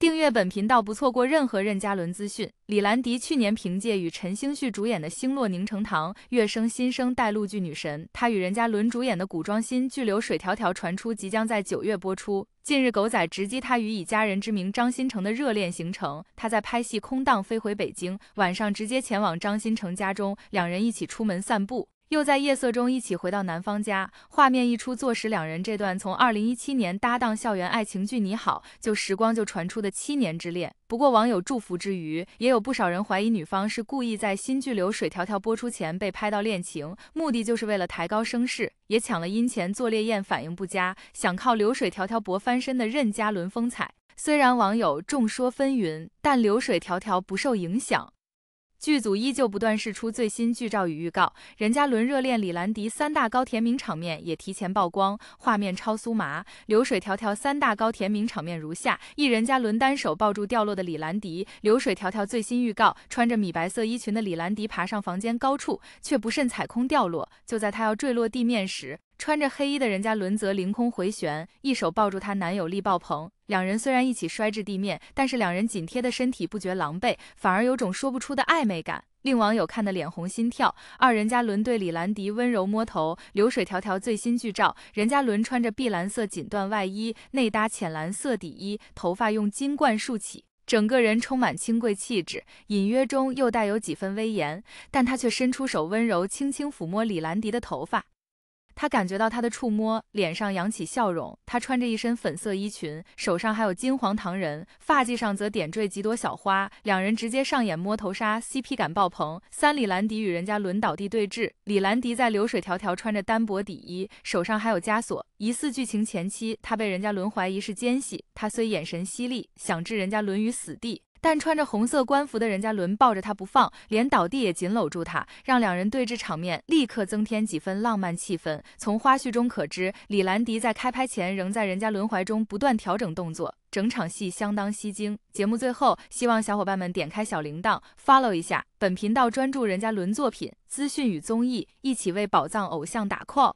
订阅本频道，不错过任何任嘉伦资讯。李兰迪去年凭借与陈星旭主演的《星落凝成糖》跃升新生代路剧女神。她与任嘉伦主演的古装新剧《流水迢迢》传出即将在九月播出。近日，狗仔直击她与以家人之名张新成的热恋行程。她在拍戏空档飞回北京，晚上直接前往张新成家中，两人一起出门散步。又在夜色中一起回到男方家，画面一出，坐实两人这段从二零一七年搭档校园爱情剧《你好》就时光就传出的七年之恋。不过，网友祝福之余，也有不少人怀疑女方是故意在新剧《流水迢迢》播出前被拍到恋情，目的就是为了抬高声势，也抢了殷前做烈焰反应不佳，想靠《流水迢迢》博翻身的任嘉伦风采。虽然网友众说纷纭，但《流水迢迢》不受影响。剧组依旧不断释出最新剧照与预告，任嘉伦热恋李兰迪三大高甜名场面也提前曝光，画面超酥麻。流水迢迢三大高甜名场面如下：一、任嘉伦单手抱住掉落的李兰迪；流水迢迢最新预告，穿着米白色衣裙的李兰迪爬上房间高处，却不慎踩空掉落。就在她要坠落地面时，穿着黑衣的任嘉伦则凌空回旋，一手抱住她，男友力爆棚。两人虽然一起摔至地面，但是两人紧贴的身体不觉狼狈，反而有种说不出的暧昧感，令网友看得脸红心跳。二人家伦对李兰迪温柔摸头，流水迢迢最新剧照，人家伦穿着碧蓝色锦缎外衣，内搭浅蓝色底衣，头发用金冠竖起，整个人充满清贵气质，隐约中又带有几分威严，但他却伸出手温柔轻轻抚摸李兰迪的头发。他感觉到他的触摸，脸上扬起笑容。他穿着一身粉色衣裙，手上还有金黄糖人，发髻上则点缀几朵小花。两人直接上演摸头杀，CP 感爆棚。三里兰迪与人家伦倒地对峙，李兰迪在流水迢迢穿着单薄底衣，手上还有枷锁，疑似剧情前期他被人家伦怀疑是奸细。他虽眼神犀利，想置人家伦于死地。但穿着红色官服的人家伦抱着他不放，连倒地也紧搂住他，让两人对峙场面立刻增添几分浪漫气氛。从花絮中可知，李兰迪在开拍前仍在人家伦怀中不断调整动作，整场戏相当吸睛。节目最后，希望小伙伴们点开小铃铛，follow 一下本频道，专注人家伦作品资讯与综艺，一起为宝藏偶像打 call。